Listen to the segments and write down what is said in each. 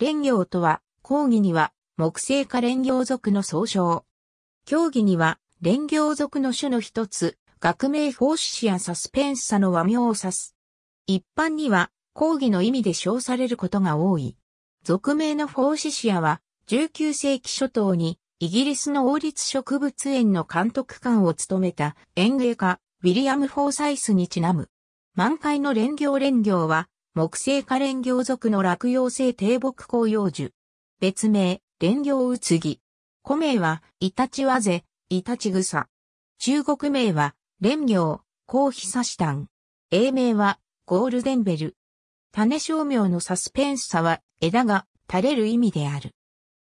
連業とは、講義には、木製化連業族の総称。競技には、連業族の種の一つ、学名フォーシやサスペンスさの和名を指す。一般には、講義の意味で称されることが多い。俗名のフォーシシアは、19世紀初頭に、イギリスの王立植物園の監督官を務めた園芸家、ウィリアム・フォーサイスにちなむ。満開の連業連業は、木製可蓮行属の落葉性低木紅葉樹。別名、蓮行うつぎ。古名は、イタチワゼ、イタチグサ。中国名は、蓮行、コーヒサシタン。英名は、ゴールデンベル。種商名のサスペンスさは、枝が垂れる意味である。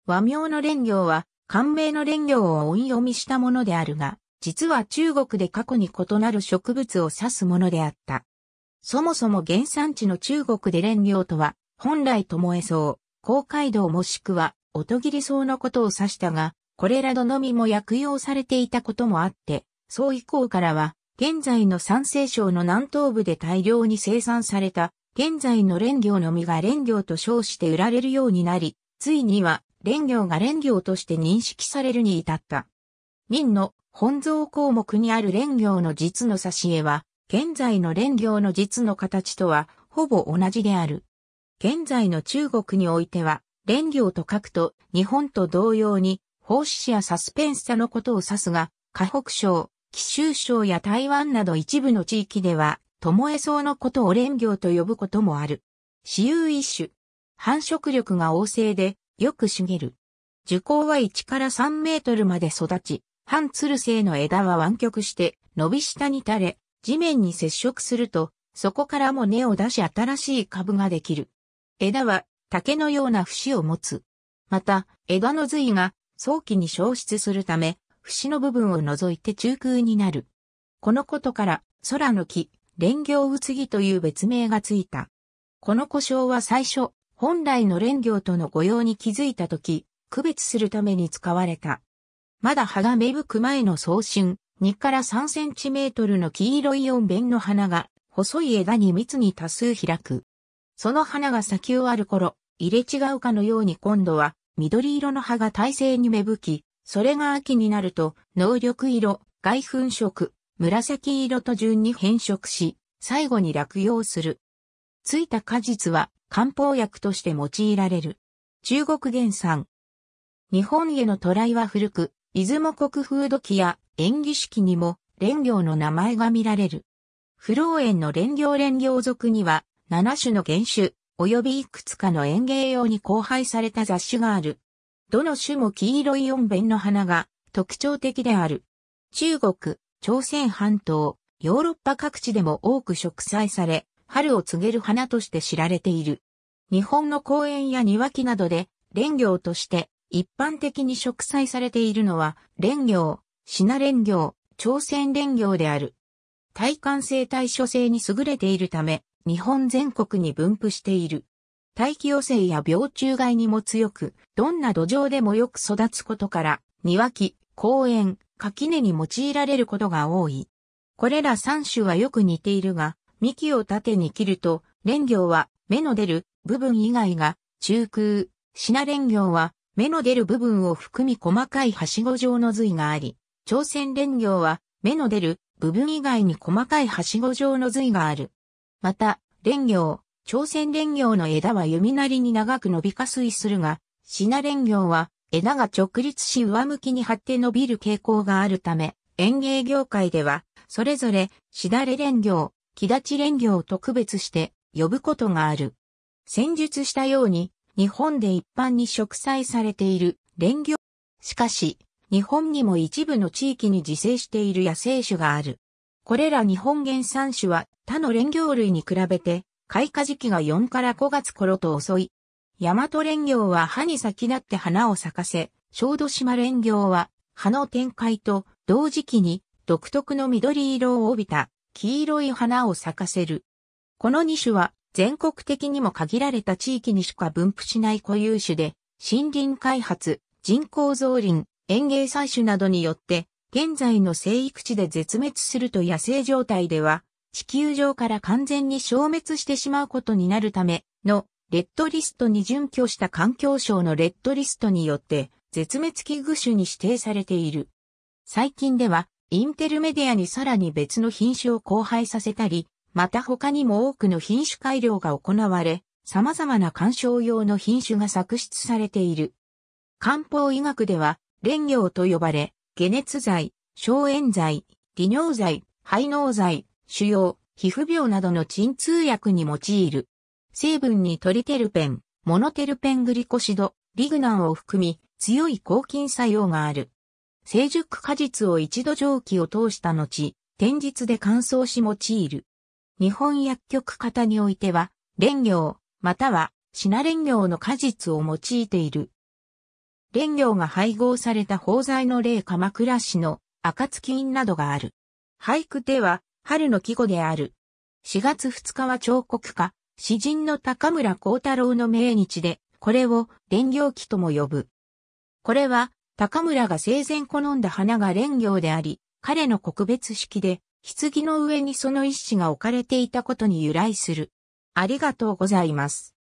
和名の蓮行は、漢名の蓮行を音読みしたものであるが、実は中国で過去に異なる植物を指すものであった。そもそも原産地の中国で蓮葉とは、本来巴草、公海道もしくは、音切草のことを指したが、これらどのみも薬用されていたこともあって、そう以降からは、現在の山西省の南東部で大量に生産された、現在の蓮葉のみが蓮葉と称して売られるようになり、ついには、蓮葉が蓮葉として認識されるに至った。明の本草項目にある蓮葉の実の挿絵は、現在の連行の実の形とは、ほぼ同じである。現在の中国においては、連行と書くと、日本と同様に、奉仕やサスペンスさのことを指すが、河北省、貴州省や台湾など一部の地域では、もえ草のことを連行と呼ぶこともある。私有一種。繁殖力が旺盛で、よく茂る。樹高は1から3メートルまで育ち、半鶴るの枝は湾曲して、伸び下に垂れ、地面に接触すると、そこからも根を出し新しい株ができる。枝は竹のような節を持つ。また、枝の髄が早期に消失するため、節の部分を除いて中空になる。このことから、空の木、蓮行うつぎという別名がついた。この故障は最初、本来の蓮行との御用に気づいたとき、区別するために使われた。まだ葉が芽吹く前の早春、2から3センチメートルの黄色い四弁の花が、細い枝に密に多数開く。その花が咲き終わる頃、入れ違うかのように今度は、緑色の葉が体勢に芽吹き、それが秋になると、能力色、外粉色、紫色と順に変色し、最後に落葉する。ついた果実は漢方薬として用いられる。中国原産。日本への渡来は古く、出雲国風土記や演技式にも蓮行の名前が見られる。不老園の蓮行蓮行族には7種の原種、及びいくつかの園芸用に交配された雑種がある。どの種も黄色い四弁の花が特徴的である。中国、朝鮮半島、ヨーロッパ各地でも多く植栽され、春を告げる花として知られている。日本の公園や庭木などで、蓮行として一般的に植栽されているのは、蓮行、シナ連業、朝鮮連業である。体幹性対処性に優れているため、日本全国に分布している。大気汚染や病虫害にも強く、どんな土壌でもよく育つことから、庭木、公園、垣根に用いられることが多い。これら三種はよく似ているが、幹を縦に切ると、連行は目の出る部分以外が中空、シナ連行は目の出る部分を含み細かいはしご状の髄があり、朝鮮連業は、目の出る部分以外に細かいはしご状の髄がある。また、連業、朝鮮連業の枝は弓なりに長く伸び下水するが、シナ連業は枝が直立し上向きに張って伸びる傾向があるため、園芸業界では、それぞれ、しだれ連業、木立ち連業と区別して呼ぶことがある。戦術したように、日本で一般に植栽されている連業。しかし、日本にも一部の地域に自生している野生種がある。これら日本原産種は他の蓮業類に比べて、開花時期が4から5月頃と遅い。大和蓮業は葉に先立って花を咲かせ、小豆島蓮業は葉の展開と同時期に独特の緑色を帯びた黄色い花を咲かせる。この2種は全国的にも限られた地域にしか分布しない固有種で、森林開発、人工造林、園芸採取などによって、現在の生育地で絶滅すると野生状態では、地球上から完全に消滅してしまうことになるためのレッドリストに準拠した環境省のレッドリストによって絶滅危惧種に指定されている。最近ではインテルメディアにさらに別の品種を交配させたり、また他にも多くの品種改良が行われ、様々な観賞用の品種が作出されている。漢方医学では連業と呼ばれ、解熱剤、消炎剤、利尿剤、排尿剤、腫瘍、皮膚病などの鎮痛薬に用いる。成分にトリテルペン、モノテルペングリコシド、リグナンを含み、強い抗菌作用がある。成熟果実を一度蒸気を通した後、天日で乾燥し用いる。日本薬局型においては、連業、または、シナ連業の果実を用いている。連業が配合された宝材の例鎌倉市の暁印などがある。俳句では春の季語である。4月2日は彫刻家、詩人の高村光太郎の命日で、これを連行期とも呼ぶ。これは高村が生前好んだ花が連行であり、彼の告別式で、棺の上にその一子が置かれていたことに由来する。ありがとうございます。